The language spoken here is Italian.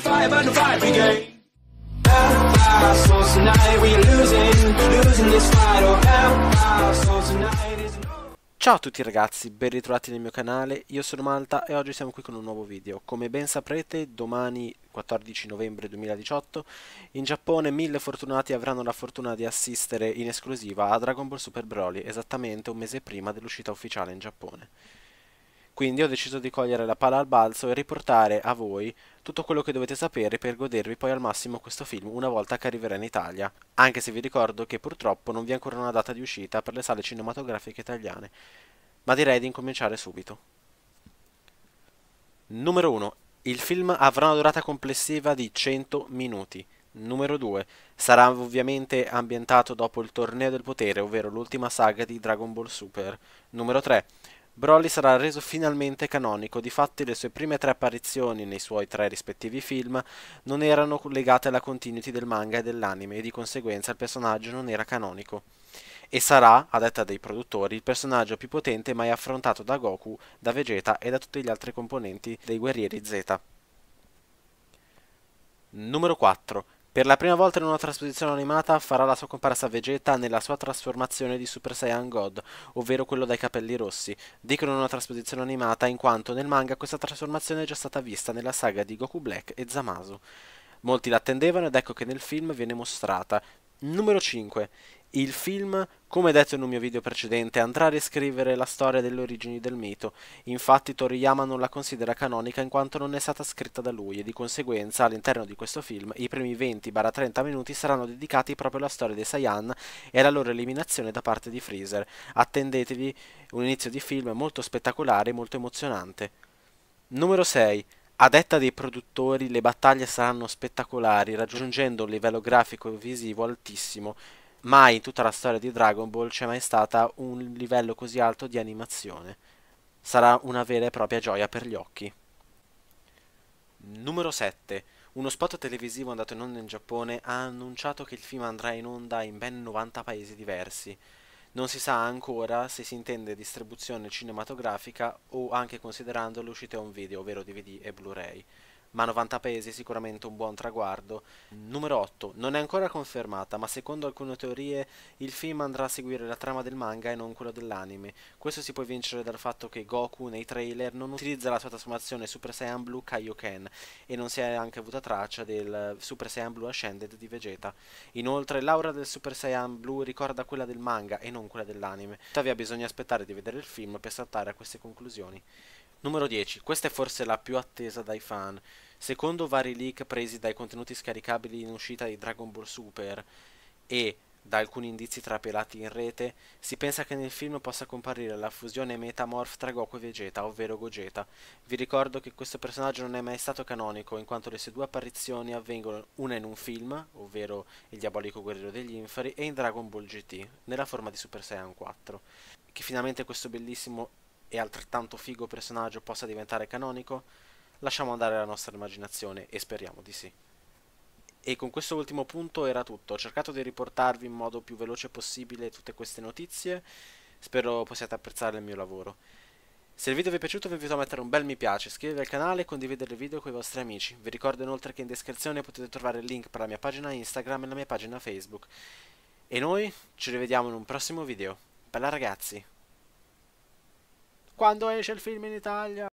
the fire, burn the fire brigade. Our souls tonight, we losing, losing this fight. Oh, our souls tonight Ciao a tutti ragazzi, ben ritrovati nel mio canale, io sono Malta e oggi siamo qui con un nuovo video. Come ben saprete, domani 14 novembre 2018, in Giappone mille fortunati avranno la fortuna di assistere in esclusiva a Dragon Ball Super Broly, esattamente un mese prima dell'uscita ufficiale in Giappone. Quindi ho deciso di cogliere la palla al balzo e riportare a voi tutto quello che dovete sapere per godervi poi al massimo questo film una volta che arriverà in Italia, anche se vi ricordo che purtroppo non vi è ancora una data di uscita per le sale cinematografiche italiane, ma direi di incominciare subito. Numero 1. Il film avrà una durata complessiva di 100 minuti. Numero 2. Sarà ovviamente ambientato dopo il Torneo del Potere, ovvero l'ultima saga di Dragon Ball Super. Numero 3. Broly sarà reso finalmente canonico, difatti le sue prime tre apparizioni nei suoi tre rispettivi film non erano legate alla continuity del manga e dell'anime e di conseguenza il personaggio non era canonico. E sarà, a detta dei produttori, il personaggio più potente mai affrontato da Goku, da Vegeta e da tutti gli altri componenti dei Guerrieri Z. Numero 4. Per la prima volta in una trasposizione animata farà la sua comparsa Vegeta nella sua trasformazione di Super Saiyan God, ovvero quello dai capelli rossi. Dicono una trasposizione animata in quanto nel manga questa trasformazione è già stata vista nella saga di Goku Black e Zamasu. Molti l'attendevano ed ecco che nel film viene mostrata. Numero 5. Il film, come detto in un mio video precedente, andrà a riscrivere la storia delle origini del mito, infatti Toriyama non la considera canonica in quanto non è stata scritta da lui e di conseguenza all'interno di questo film i primi 20-30 minuti saranno dedicati proprio alla storia dei Saiyan e alla loro eliminazione da parte di Freezer. Attendetevi un inizio di film molto spettacolare e molto emozionante. Numero 6. A detta dei produttori le battaglie saranno spettacolari, raggiungendo un livello grafico e visivo altissimo, mai in tutta la storia di Dragon Ball c'è mai stato un livello così alto di animazione. Sarà una vera e propria gioia per gli occhi. Numero 7. Uno spot televisivo andato in onda in Giappone ha annunciato che il film andrà in onda in ben 90 paesi diversi. Non si sa ancora se si intende distribuzione cinematografica o anche considerando l'uscita a un video, ovvero DVD e Blu-ray ma 90 paesi è sicuramente un buon traguardo. Numero 8. Non è ancora confermata, ma secondo alcune teorie il film andrà a seguire la trama del manga e non quella dell'anime. Questo si può vincere dal fatto che Goku nei trailer non utilizza la sua trasformazione Super Saiyan Blue Kaioken e non si è anche avuta traccia del Super Saiyan Blue Ascended di Vegeta. Inoltre l'aura del Super Saiyan Blue ricorda quella del manga e non quella dell'anime. Tuttavia bisogna aspettare di vedere il film per saltare a queste conclusioni. Numero 10. Questa è forse la più attesa dai fan. Secondo vari leak presi dai contenuti scaricabili in uscita di Dragon Ball Super e da alcuni indizi trapelati in rete, si pensa che nel film possa comparire la fusione metamorph tra Goku e Vegeta, ovvero Gogeta. Vi ricordo che questo personaggio non è mai stato canonico, in quanto le sue due apparizioni avvengono una in un film, ovvero Il diabolico guerriero degli Infari, e in Dragon Ball GT, nella forma di Super Saiyan 4. Che finalmente questo bellissimo e altrettanto figo personaggio possa diventare canonico, lasciamo andare la nostra immaginazione e speriamo di sì. E con questo ultimo punto era tutto, ho cercato di riportarvi in modo più veloce possibile tutte queste notizie, spero possiate apprezzare il mio lavoro. Se il video vi è piaciuto vi invito a mettere un bel mi piace, iscrivervi al canale e condividere il video con i vostri amici. Vi ricordo inoltre che in descrizione potete trovare il link per la mia pagina Instagram e la mia pagina Facebook. E noi ci rivediamo in un prossimo video. Bella ragazzi! Quando esce il film in Italia?